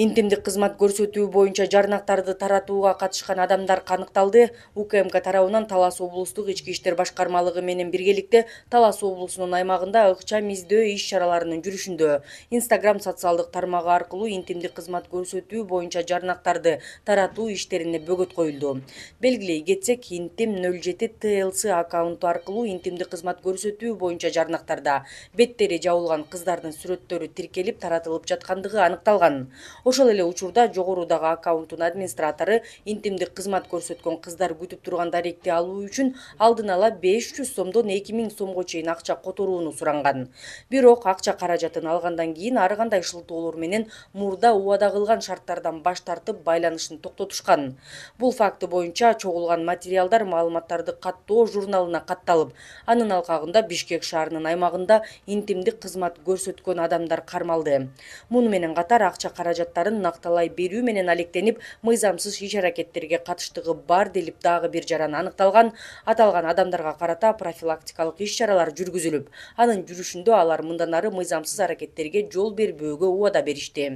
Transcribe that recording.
интимдик кызмат көрсөтүү боюнча жарнактарды таратууга катышкан адамдар каныкталды укмк тарабынан талас облустук ички иштер башкармалыгы менен биргеликте талас облусунун аймагында ыкчам издөө иш чараларынын жүрүшүндө инстаграм социалдык тармагы аркылуу интимдик кызмат көрсөтүү боюнча жарнактарды таратуу иштерине бөгөт коюлду белгилей кетсек интим нөл жети тлс аккаунту аркылуу интимдик кызмат көрсөтүү боюнча жарнактарда беттери жабылган кыздардын сүрөттөрү тиркелип таратылып жаткандыгы аныкталган ошол эле учурда жогорудагы аккаунттун администратору интимдик кызмат көрсөткөн кыздар күтүп турган даректи алуу үчүн алдын ала беш жүз сомдон эки миң сомго чейин акча которууну суранган бирок акча каражатын алгандан кийин ар кандай шылтоолор менен мурда убада кылган шарттардан баш тартып байланышын токтотушкан бул факты боюнча чогулган материалдар маалыматтарды каттоо журналына катталып анын алкагында бишкек шаарынын аймагында интимдик кызмат көрсөткөн адамдар кармалды муну менен катар акча каражат каражаттарын нақталай берүү менен алектенип мыйзамсыз иш аракеттерге катыштыгы бар делип дагы бир жаран аныкталган аталган адамдарга карата профилактикалык иш чаралар жүргүзүлүп анын жүрүшүндө алар мындан ары мыйзамсыз аракеттерге жол бербөөгө убада беришти